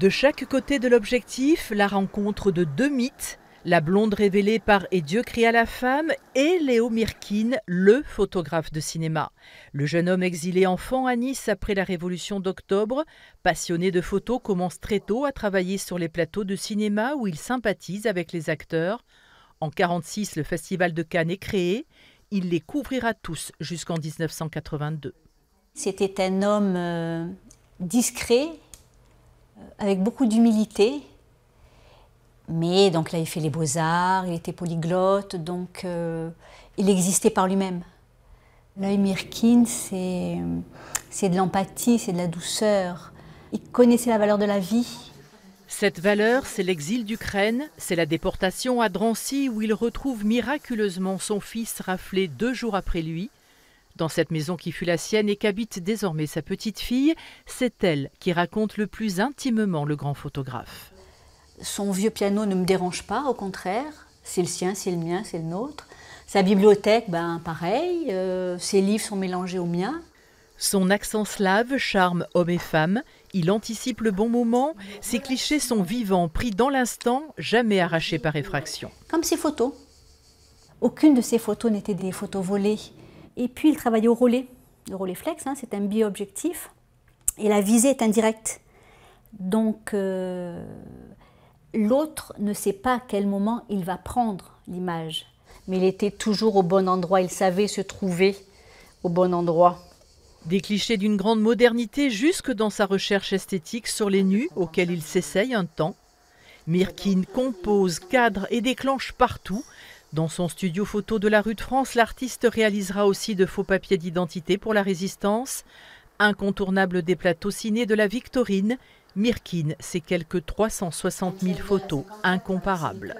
De chaque côté de l'objectif, la rencontre de deux mythes, la blonde révélée par Et Dieu cria la femme et Léo Mirkin, le photographe de cinéma. Le jeune homme exilé enfant à Nice après la Révolution d'octobre, passionné de photos, commence très tôt à travailler sur les plateaux de cinéma où il sympathise avec les acteurs. En 1946, le Festival de Cannes est créé. Il les couvrira tous jusqu'en 1982. C'était un homme euh, discret, euh, avec beaucoup d'humilité. Mais donc là, il fait les beaux-arts, il était polyglotte, donc euh, il existait par lui-même. L'œil Mirkin, euh, c'est de l'empathie, c'est de la douceur. Il connaissait la valeur de la vie. Cette valeur, c'est l'exil d'Ukraine, c'est la déportation à Drancy où il retrouve miraculeusement son fils raflé deux jours après lui, dans cette maison qui fut la sienne et qu'habite désormais sa petite fille, c'est elle qui raconte le plus intimement le grand photographe. Son vieux piano ne me dérange pas, au contraire. C'est le sien, c'est le mien, c'est le nôtre. Sa bibliothèque, ben pareil. Euh, ses livres sont mélangés aux miens. Son accent slave charme hommes et femmes. Il anticipe le bon moment. Ses clichés sont vivants, pris dans l'instant, jamais arrachés par effraction. Comme ses photos. Aucune de ses photos n'était des photos volées. Et puis il travaille au relais. Le relais flex, hein, c'est un bi objectif. Et la visée est indirecte. Donc euh, l'autre ne sait pas à quel moment il va prendre l'image. Mais il était toujours au bon endroit, il savait se trouver au bon endroit. Des clichés d'une grande modernité jusque dans sa recherche esthétique sur les nus auxquels il s'essaye un temps. Mirkin compose, cadre et déclenche partout dans son studio photo de la rue de France, l'artiste réalisera aussi de faux papiers d'identité pour la résistance. Incontournable des plateaux ciné de la Victorine, Mirkin, c'est quelques 360 000 photos incomparables.